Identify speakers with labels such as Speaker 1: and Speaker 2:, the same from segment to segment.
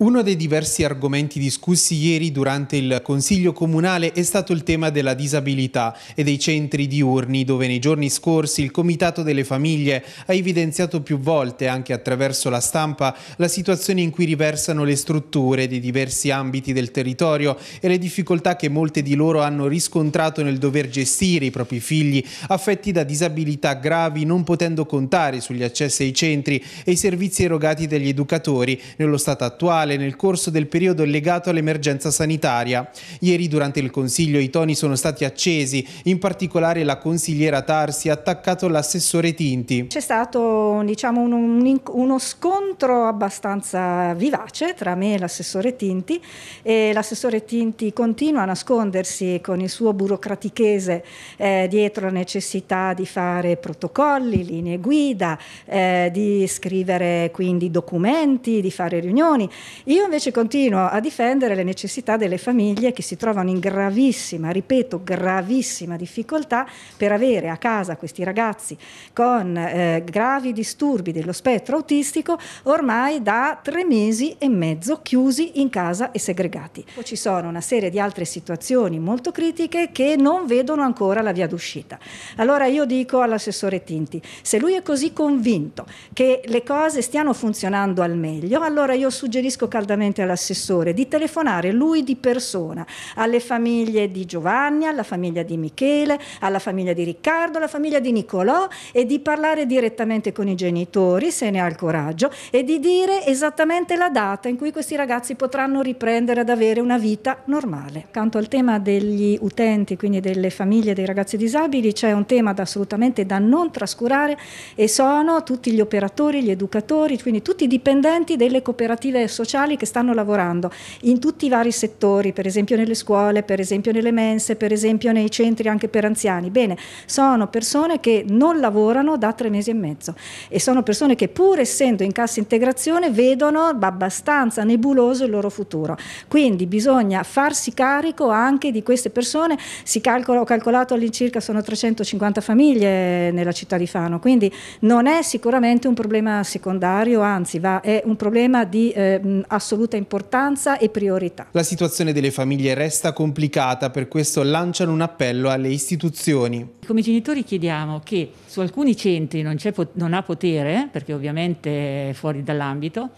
Speaker 1: Uno dei diversi argomenti discussi ieri durante il Consiglio Comunale è stato il tema della disabilità e dei centri diurni, dove nei giorni scorsi il Comitato delle Famiglie ha evidenziato più volte, anche attraverso la stampa, la situazione in cui riversano le strutture dei diversi ambiti del territorio e le difficoltà che molte di loro hanno riscontrato nel dover gestire i propri figli affetti da disabilità gravi, non potendo contare sugli accessi ai centri e i servizi erogati dagli educatori nello stato attuale Natale nel corso del periodo legato all'emergenza sanitaria. Ieri durante il Consiglio i toni sono stati accesi, in particolare la consigliera Tarsi ha attaccato l'assessore Tinti.
Speaker 2: C'è stato diciamo, un, un, uno scontro abbastanza vivace tra me e l'assessore Tinti e l'assessore Tinti continua a nascondersi con il suo burocratichese eh, dietro la necessità di fare protocolli, linee guida, eh, di scrivere quindi documenti, di fare riunioni io invece continuo a difendere le necessità delle famiglie che si trovano in gravissima, ripeto, gravissima difficoltà per avere a casa questi ragazzi con eh, gravi disturbi dello spettro autistico ormai da tre mesi e mezzo chiusi in casa e segregati. Poi ci sono una serie di altre situazioni molto critiche che non vedono ancora la via d'uscita. Allora io dico all'assessore Tinti, se lui è così convinto che le cose stiano funzionando al meglio, allora io suggerisco caldamente all'assessore di telefonare lui di persona alle famiglie di Giovanni, alla famiglia di Michele, alla famiglia di Riccardo, alla famiglia di Nicolò e di parlare direttamente con i genitori, se ne ha il coraggio, e di dire esattamente la data in cui questi ragazzi potranno riprendere ad avere una vita normale. Accanto al tema degli utenti, quindi delle famiglie dei ragazzi disabili, c'è un tema da assolutamente da non trascurare e sono tutti gli operatori, gli educatori, quindi tutti i dipendenti delle cooperative sociali sociali che stanno lavorando in tutti i vari settori, per esempio nelle scuole, per esempio nelle mense, per esempio nei centri anche per anziani. Bene, sono persone che non lavorano da tre mesi e mezzo e sono persone che pur essendo in cassa integrazione vedono abbastanza nebuloso il loro futuro. Quindi bisogna farsi carico anche di queste persone, si calcola, ho calcolato all'incirca sono 350 famiglie nella città di Fano, quindi non è sicuramente un problema secondario, anzi va, è un problema di... Eh, assoluta importanza e priorità.
Speaker 1: La situazione delle famiglie resta complicata, per questo lanciano un appello alle istituzioni.
Speaker 3: Come genitori chiediamo che su alcuni centri non, non ha potere, perché ovviamente è fuori dall'ambito,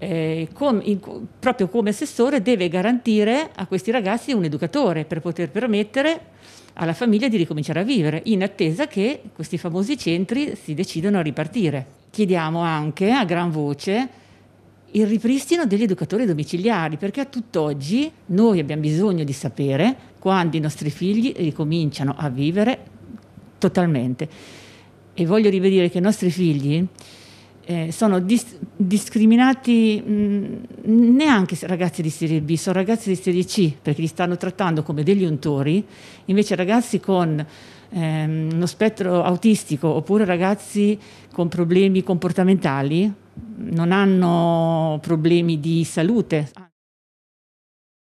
Speaker 3: eh, com, in, proprio come assessore deve garantire a questi ragazzi un educatore per poter permettere alla famiglia di ricominciare a vivere, in attesa che questi famosi centri si decidano a ripartire. Chiediamo anche a gran voce il ripristino degli educatori domiciliari, perché a tutt'oggi noi abbiamo bisogno di sapere quando i nostri figli ricominciano a vivere totalmente. E voglio rivedere che i nostri figli eh, sono dis- discriminati mh, mm, neanche ragazzi di serie B, sono ragazzi di serie C, perché li stanno trattando come degli untori, invece ragazzi con ehm, uno spettro autistico oppure ragazzi con problemi comportamentali non hanno problemi di salute.